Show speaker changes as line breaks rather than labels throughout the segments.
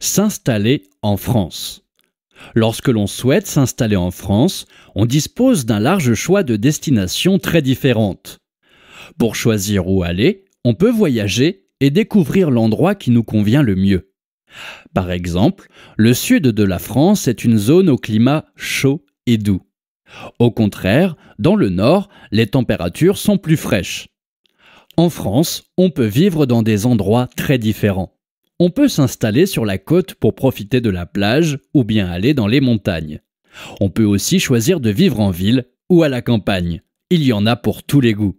s'installer en France. Lorsque l'on souhaite s'installer en France, on dispose d'un large choix de destinations très différentes. Pour choisir où aller, on peut voyager et découvrir l'endroit qui nous convient le mieux. Par exemple, le sud de la France est une zone au climat chaud et doux. Au contraire, dans le nord, les températures sont plus fraîches. En France, on peut vivre dans des endroits très différents on peut s'installer sur la côte pour profiter de la plage ou bien aller dans les
montagnes. On peut aussi choisir de vivre en ville ou à la campagne. Il y en a pour tous les goûts.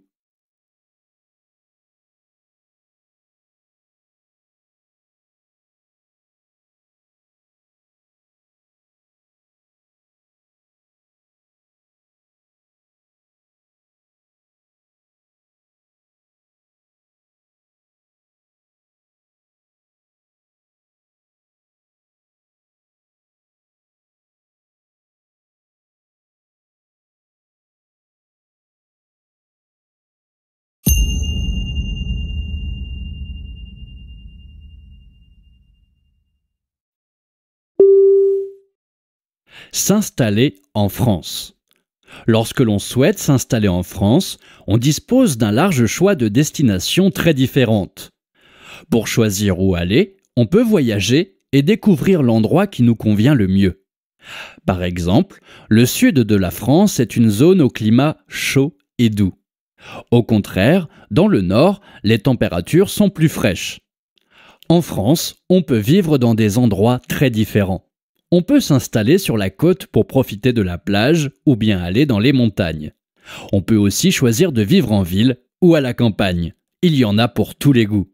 s'installer en France. Lorsque l'on souhaite s'installer en France, on dispose d'un large choix de destinations très différentes. Pour choisir où aller, on peut voyager et découvrir l'endroit qui nous convient le mieux. Par exemple, le sud de la France est une zone au climat chaud et doux. Au contraire, dans le nord, les températures sont plus fraîches. En France, on peut vivre dans des endroits très différents on peut s'installer sur la côte pour profiter de la plage ou bien aller dans les montagnes. On peut aussi choisir
de vivre en ville ou à la campagne. Il y en a pour tous les goûts.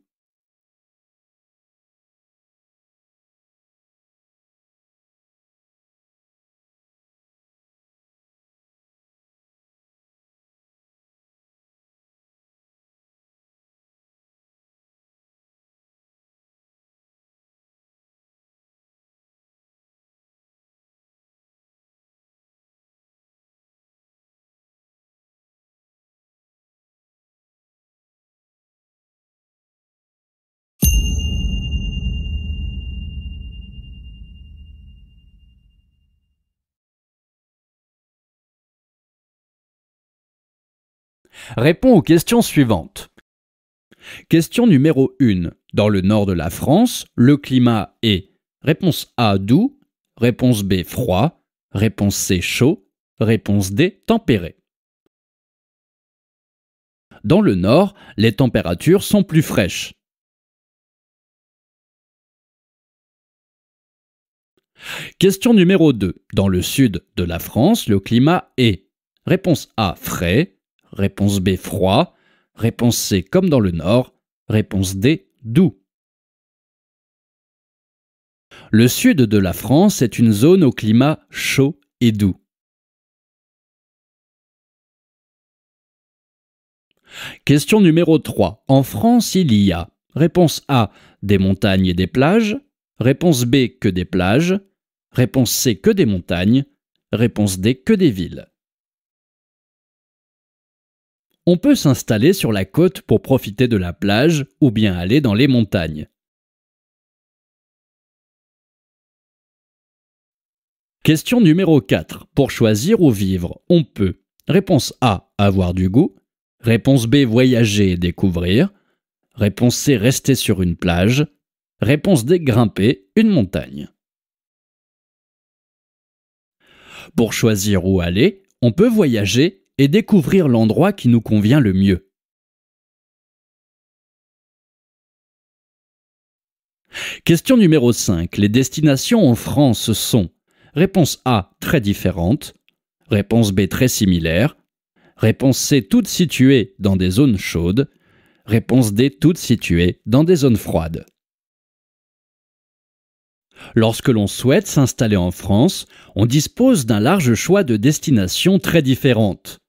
Réponds aux questions suivantes. Question numéro 1. Dans le nord de
la France, le climat est réponse A doux, réponse B froid,
réponse C chaud, réponse D tempéré. Dans le nord, les températures sont plus fraîches. Question numéro 2. Dans le sud de la France, le climat est Réponse A frais, Réponse
B, froid. Réponse C, comme dans le nord. Réponse D, doux.
Le sud de la France est une zone au climat
chaud et doux. Question numéro 3. En France, il y a Réponse A, des
montagnes et des plages. Réponse B, que des plages. Réponse C, que des montagnes. Réponse D, que des villes
on peut s'installer sur la côte pour profiter de la plage ou bien aller dans les montagnes. Question numéro 4. Pour choisir où vivre, on peut. Réponse A. Avoir du goût.
Réponse B. Voyager et découvrir. Réponse C. Rester sur une plage. Réponse D. Grimper une montagne.
Pour choisir où aller, on peut voyager et découvrir l'endroit qui nous convient le mieux. Question numéro 5. Les destinations en France sont Réponse
A très différentes. réponse B très similaires. réponse C toutes situées dans des zones chaudes, réponse D toutes situées dans des zones froides.
Lorsque l'on souhaite s'installer en France, on dispose d'un large choix de destinations très différentes.